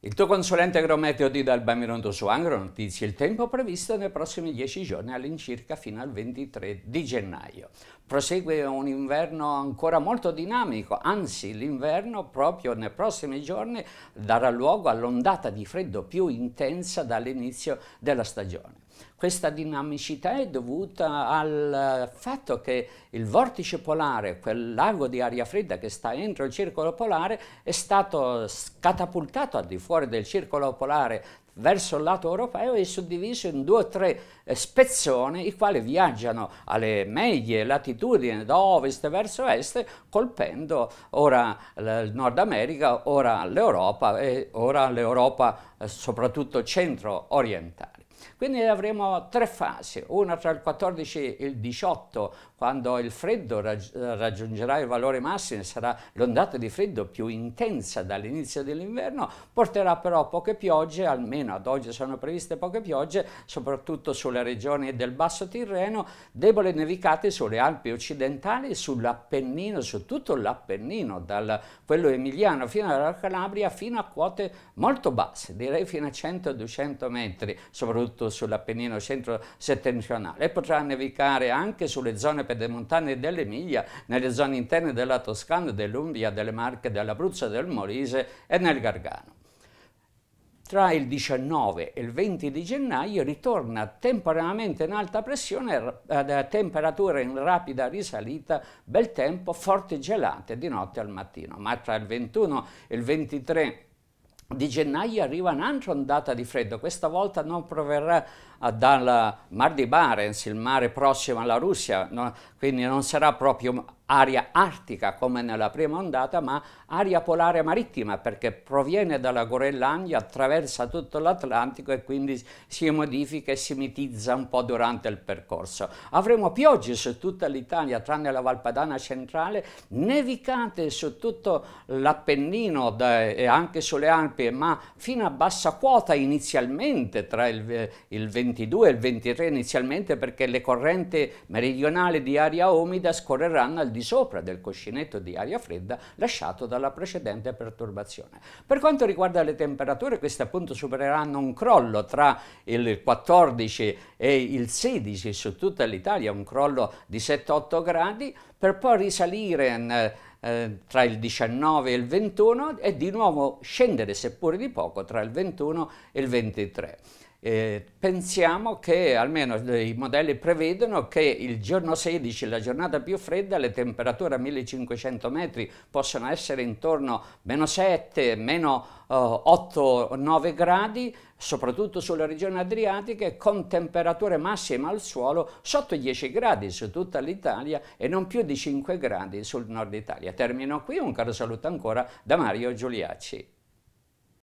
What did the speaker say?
Il tuo consulente agrometeo dà il benvenuto su Angro Notizie, il tempo previsto nei prossimi 10 giorni all'incirca fino al 23 di gennaio. Prosegue un inverno ancora molto dinamico, anzi l'inverno proprio nei prossimi giorni darà luogo all'ondata di freddo più intensa dall'inizio della stagione. Questa dinamicità è dovuta al fatto che il vortice polare, quel lago di aria fredda che sta entro il circolo polare, è stato catapultato al di fuori del circolo polare verso il lato europeo e suddiviso in due o tre eh, spezzoni, i quali viaggiano alle medie latitudini da ovest verso est, colpendo ora il Nord America, ora l'Europa e ora l'Europa eh, soprattutto centro-orientale. Quindi avremo tre fasi, una tra il 14 e il 18, quando il freddo raggi raggiungerà valore massimo e sarà l'ondata di freddo più intensa dall'inizio dell'inverno, porterà però poche piogge, almeno ad oggi sono previste poche piogge, soprattutto sulle regioni del basso Tirreno, debole nevicate sulle Alpi occidentali, sull'Appennino, su tutto l'Appennino, da quello emiliano fino alla Calabria, fino a quote molto basse, direi fino a 100-200 metri, soprattutto molto sull'Appennino centro-settentrionale e potrà nevicare anche sulle zone pedemontane e dell'Emilia, nelle zone interne della Toscana, dell'Umbria, delle Marche, dell'Abruzzo, del Molise e nel Gargano. Tra il 19 e il 20 di gennaio ritorna temporaneamente in alta pressione a temperature in rapida risalita, bel tempo, forti gelate di notte al mattino, ma tra il 21 e il 23 gennaio di gennaio arriva un'altra ondata di freddo, questa volta non proverrà dal Mar di Barents, il mare prossimo alla Russia, no? quindi non sarà proprio aria artica come nella prima ondata, ma aria polare marittima perché proviene dalla Groenlandia, attraversa tutto l'Atlantico e quindi si modifica e si mitizza un po' durante il percorso. Avremo piogge su tutta l'Italia, tranne la Valpadana centrale, nevicate su tutto l'Appennino e anche sulle Alpi, ma fino a bassa quota inizialmente tra il, il 20 22 e il 23 inizialmente perché le correnti meridionali di aria umida scorreranno al di sopra del cuscinetto di aria fredda lasciato dalla precedente perturbazione. Per quanto riguarda le temperature, queste appunto supereranno un crollo tra il 14 e il 16 su tutta l'Italia, un crollo di 7-8 gradi, per poi risalire in, eh, eh, tra il 19 e il 21 e di nuovo scendere seppur di poco tra il 21 e il 23. Eh, pensiamo che almeno i modelli prevedono che il giorno 16, la giornata più fredda, le temperature a 1500 metri possono essere intorno a meno 7, meno eh, 8-9 gradi, soprattutto sulla regione adriatica, con temperature massime al suolo sotto i 10 gradi su tutta l'Italia e non più di 5 gradi sul nord Italia. Termino qui, un caro saluto ancora da Mario Giuliacci.